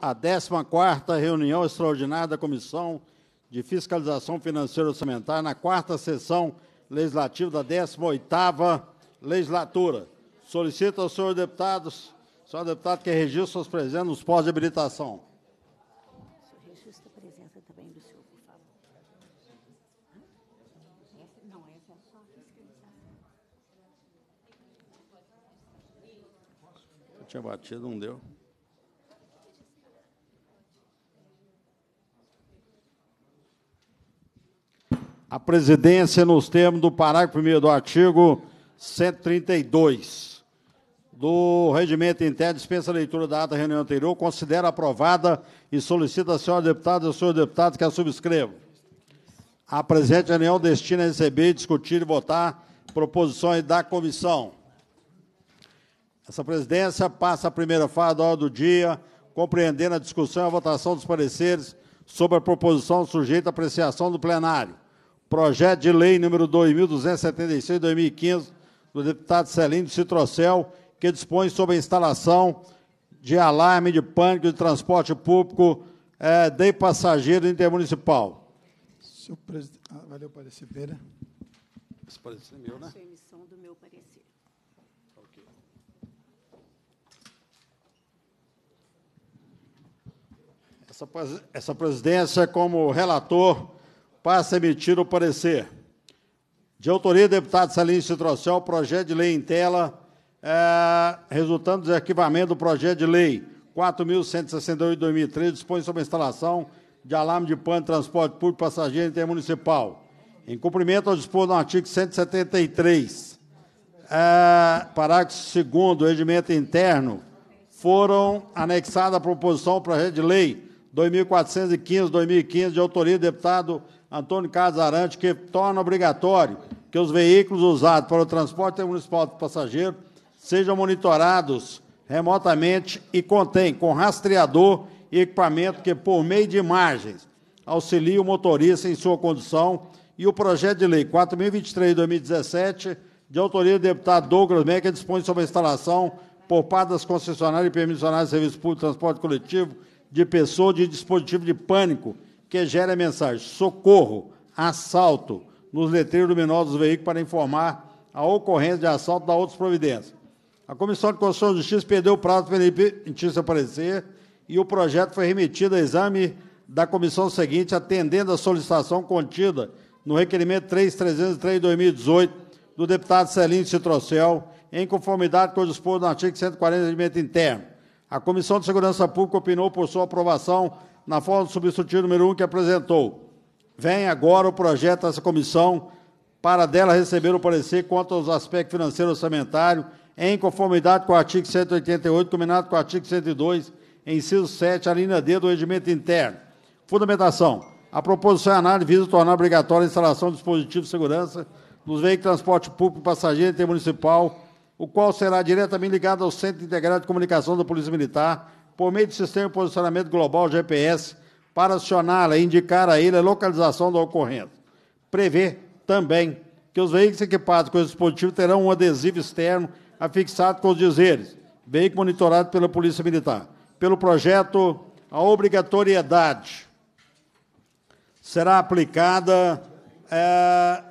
a 14 reunião extraordinária da Comissão de Fiscalização Financeira e Orçamentária na quarta sessão legislativa da 18ª legislatura. Solicito aos senhores deputados, senhor deputado, que registre suas presenças nos pós de habilitação. presença também do senhor, Eu é tinha batido, não deu. a presidência nos termos do parágrafo 1 do artigo 132 do regimento interno, dispensa a leitura da ata da reunião anterior, considera aprovada e solicita a senhora deputada e ao senhor deputado que a subscrevam. A presente reunião destina a receber, discutir e votar proposições da comissão. Essa presidência passa a primeira fase da hora do dia, compreendendo a discussão e a votação dos pareceres sobre a proposição sujeita à apreciação do plenário projeto de lei número 2276 2015 do deputado Celino Citrocel, que dispõe sobre a instalação de alarme de pânico de transporte público é, de passageiro intermunicipal. Senhor presidente, ah, valeu parecer Pereira. Esse parecer é meu, né? emissão do meu parecer. essa presidência, como relator passa a emitir o parecer. De autoria do deputado Salim Citrocel, projeto de lei em tela, é, resultando do arquivamento do projeto de lei 4.168-2013, dispõe sobre a instalação de alarme de pano de transporte público passageiro intermunicipal. Em cumprimento ao dispor no artigo 173, é, parágrafo 2 do regimento interno, foram anexadas à proposição ao projeto de lei 2415-2015, de autoria do deputado Antônio Casarante, que torna obrigatório que os veículos usados para o transporte municipal de passageiro sejam monitorados remotamente e contém com rastreador e equipamento que, por meio de imagens, auxilie o motorista em sua condução e o projeto de lei 4023-2017, de autoria do deputado Douglas Meca, dispõe sobre a instalação por parte das concessionárias e permissionárias de serviço público de transporte coletivo de pessoas de dispositivo de pânico que gere a mensagem socorro, assalto, nos letreiros luminosos do veículo para informar a ocorrência de assalto da outras providências. A Comissão de Constituição e Justiça perdeu o prazo para a notícia aparecer e o projeto foi remetido a exame da comissão seguinte, atendendo à solicitação contida no requerimento 3303-2018 do deputado Celinho Citrocel, em conformidade com o disposto no artigo 140 do regimento interno. A Comissão de Segurança Pública opinou por sua aprovação na forma do substitutivo número 1 que apresentou. Vem agora o projeto dessa comissão para dela receber o parecer quanto aos aspectos e orçamentário, em conformidade com o artigo 188, combinado com o artigo 102, inciso 7, a linha D do regimento interno. Fundamentação. A proposição e análise visa tornar obrigatória a instalação de dispositivos de segurança nos veículos de transporte público passageiro intermunicipal, o qual será diretamente ligado ao Centro Integrado de Comunicação da Polícia Militar, por meio do sistema de posicionamento global GPS, para acioná-la e indicar a ele a localização da ocorrência. Prevê também que os veículos equipados com esse dispositivo terão um adesivo externo afixado com os dizeres: veículo monitorado pela Polícia Militar. Pelo projeto, a obrigatoriedade será aplicada é,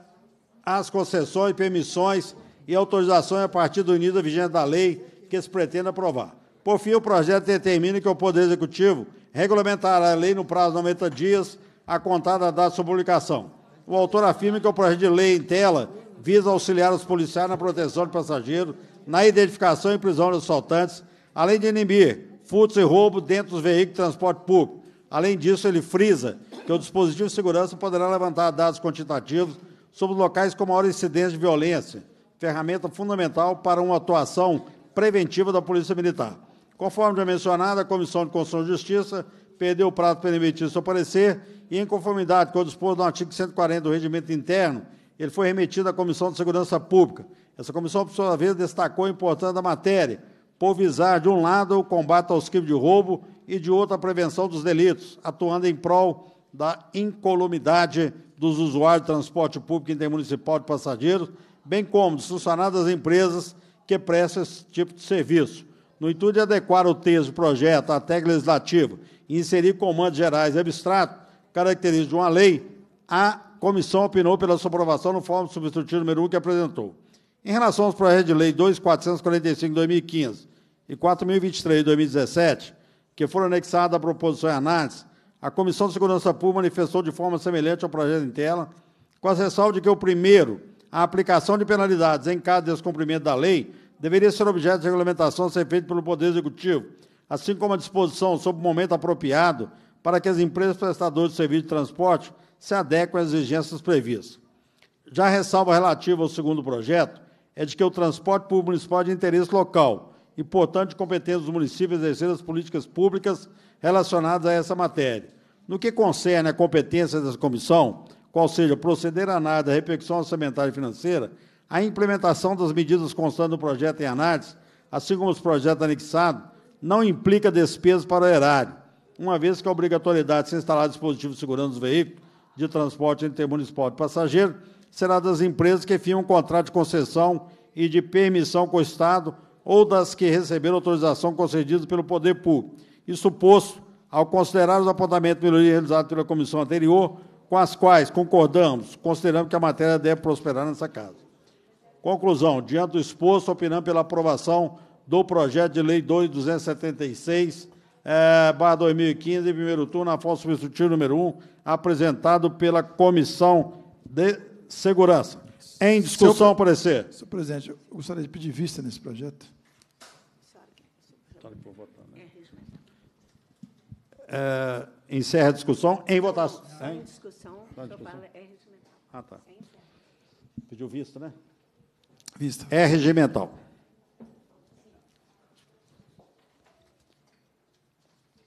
às concessões, permissões e autorizações a partir do início da vigência da lei que se pretende aprovar. Por fim, o projeto determina que o Poder Executivo regulamentará a lei no prazo de 90 dias a contar da sua publicação. O autor afirma que o projeto de lei em tela visa auxiliar os policiais na proteção de passageiros, na identificação e prisão dos assaltantes, além de inibir furtos e roubos dentro dos veículos de transporte público. Além disso, ele frisa que o dispositivo de segurança poderá levantar dados quantitativos sobre locais com maior incidência de violência, ferramenta fundamental para uma atuação preventiva da Polícia Militar. Conforme já mencionado, a Comissão de Constituição e Justiça perdeu o prazo para emitir seu parecer e, em conformidade com o disposto no artigo 140 do Regimento Interno, ele foi remetido à Comissão de Segurança Pública. Essa comissão, por sua vez, destacou a importância da matéria, por visar, de um lado, o combate aos crimes de roubo e, de outro, a prevenção dos delitos, atuando em prol da incolumidade dos usuários de transporte público intermunicipal de passageiros, bem como dos funcionários das empresas que prestam esse tipo de serviço no intuito de adequar o texto do projeto à técnica legislativa e inserir comandos gerais abstratos, característicos de uma lei, a comissão opinou pela sua aprovação no fórum substitutivo número 1 que apresentou. Em relação aos projetos de lei 2.445 de 2015 e 4.023 de 2017, que foram anexados à proposição e análise, a Comissão de Segurança Pública manifestou de forma semelhante ao projeto em tela, com a ressalva de que o primeiro, a aplicação de penalidades em caso de descumprimento da lei, deveria ser objeto de regulamentação a ser feito pelo Poder Executivo, assim como a disposição sobre o momento apropriado para que as empresas prestadoras de serviço de transporte se adequem às exigências previstas. Já a ressalva relativa ao segundo projeto é de que o transporte público municipal é de interesse local e, portanto, competência dos municípios exercer as políticas públicas relacionadas a essa matéria. No que concerne à competência dessa comissão, qual seja proceder à análise da repercussão orçamentária e financeira, a implementação das medidas constantes do projeto em análise, assim como os projetos anexados, não implica despesas para o erário, uma vez que a obrigatoriedade de se instalar dispositivos segurando os veículos de transporte intermunicipal de passageiro será das empresas que firmam contrato de concessão e de permissão com o Estado ou das que receberam autorização concedida pelo Poder Público. Isso posto, ao considerar os apontamentos de melhoria realizados pela comissão anterior, com as quais concordamos, consideramos que a matéria deve prosperar nessa casa. Conclusão: diante do exposto, opinando pela aprovação do projeto de lei 2276, é, eh, barra 2015, primeiro turno, na forma substitutiva número 1, apresentado pela Comissão de Segurança. Em discussão, senhor, parecer. Senhor presidente, eu gostaria de pedir vista nesse projeto. É, encerra a discussão em votação. Em discussão, é ah, tá. Pediu vista, né? Vista. É regimental.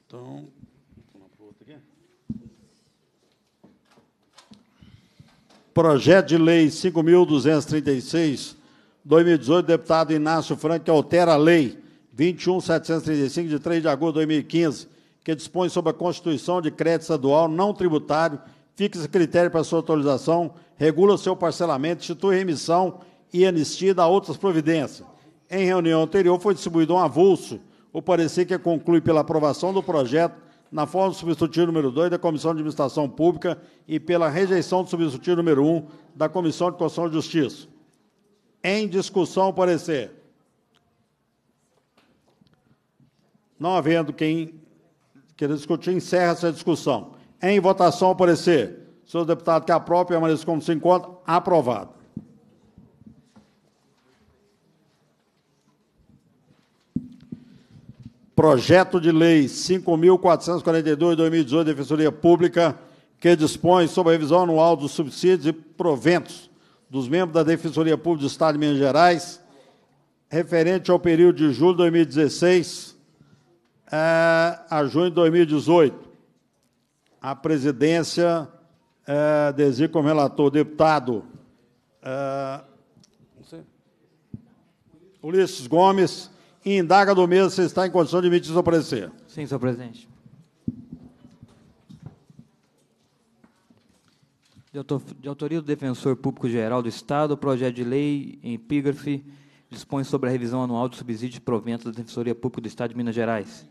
Então, Projeto de Lei 5.236, 2018, deputado Inácio Franco, que altera a Lei 21.735, de 3 de agosto de 2015, que dispõe sobre a constituição de crédito estadual não tributário, fixa critério para sua atualização, regula seu parcelamento, institui remissão e anistia a outras providências. Em reunião anterior, foi distribuído um avulso, o parecer que conclui pela aprovação do projeto na forma do substitutivo número 2 da Comissão de Administração Pública e pela rejeição do substitutivo número 1 um da Comissão de Constituição e Justiça. Em discussão, o parecer. Não havendo quem queira discutir, encerra essa discussão. Em votação, o parecer. Senhor deputado que própria permaneça como se encontra. Aprovado. Projeto de Lei 5.442, 2018, Defensoria Pública, que dispõe sobre a revisão anual dos subsídios e proventos dos membros da Defensoria Pública do Estado de Minas Gerais, referente ao período de julho de 2016 eh, a junho de 2018. A presidência é, designa como relator o deputado eh, Ulisses Gomes, e indaga do mesmo se está em condição de emitir seu parecer. Sim, senhor presidente. De autoria do Defensor Público Geral do Estado, o projeto de lei em epígrafe dispõe sobre a revisão anual de subsídio de proventos da Defensoria Pública do Estado de Minas Gerais.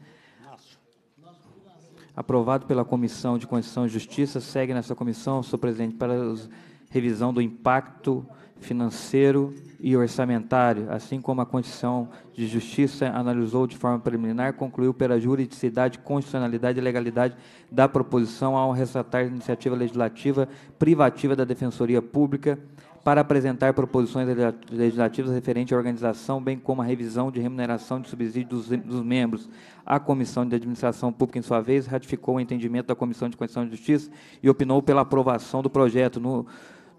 Aprovado pela Comissão de Constituição e Justiça, segue nessa comissão, senhor presidente, para os revisão do impacto financeiro e orçamentário, assim como a Constituição de Justiça analisou de forma preliminar, concluiu pela juridicidade, constitucionalidade e legalidade da proposição ao ressaltar a iniciativa legislativa privativa da Defensoria Pública para apresentar proposições legislativas referentes à organização, bem como a revisão de remuneração de subsídio dos, dos, membros. A Comissão de Administração Pública, em sua vez, ratificou o entendimento da Comissão de Constituição de Justiça e opinou pela aprovação do projeto no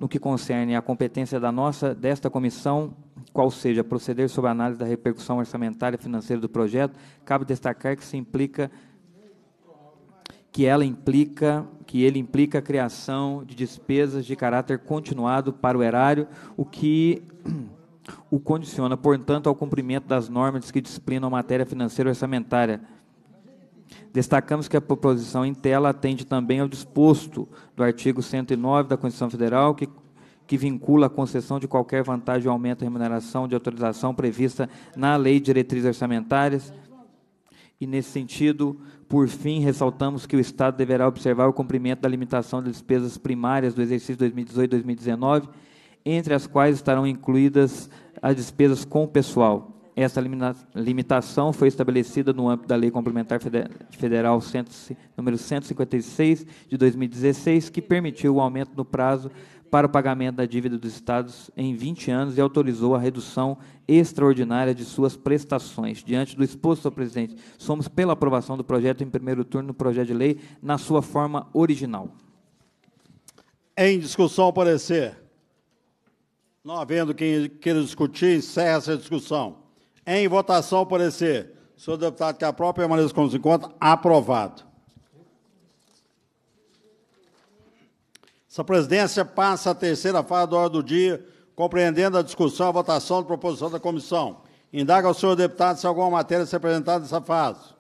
no que concerne à competência da nossa, desta comissão, qual seja proceder sobre a análise da repercussão orçamentária e financeira do projeto, cabe destacar que se implica que ela implica, que ele implica a criação de despesas de caráter continuado para o erário, o que o condiciona, portanto, ao cumprimento das normas que disciplinam a matéria financeira orçamentária Destacamos que a proposição em tela atende também ao disposto do artigo 109 da Constituição Federal, que, que vincula a concessão de qualquer vantagem ou aumento de remuneração de autorização prevista na Lei de Diretrizes Orçamentárias. E, nesse sentido, por fim, ressaltamos que o Estado deverá observar o cumprimento da limitação de despesas primárias do exercício 2018 2019, entre as quais estarão incluídas as despesas com o pessoal. Essa limitação foi estabelecida no âmbito da Lei Complementar Federal número 156 de 2016, que permitiu o aumento no prazo para o pagamento da dívida dos estados em 20 anos e autorizou a redução extraordinária de suas prestações. Diante do exposto, senhor presidente, somos pela aprovação do projeto em primeiro turno do projeto de lei na sua forma original. Em discussão, parecer. Não havendo quem queira discutir, encerra essa discussão. Em votação, parecer. Senhor deputado que a aprova, permaneça como se encontra. Aprovado. Essa presidência passa à terceira fase da hora do dia, compreendendo a discussão e a votação da proposição da comissão. Indaga ao senhor deputado se alguma matéria se apresentada nessa fase.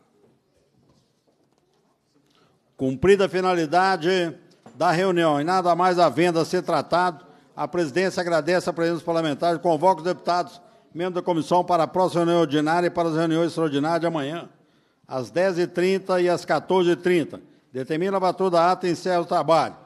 Cumprida a finalidade da reunião e nada mais havendo a ser tratado, a presidência agradece a presença dos parlamentares e convoca os deputados Membro da comissão para a próxima reunião ordinária e para as reuniões extraordinárias de amanhã, às 10h30 e às 14h30. Determina a batuta da ata e encerra o trabalho.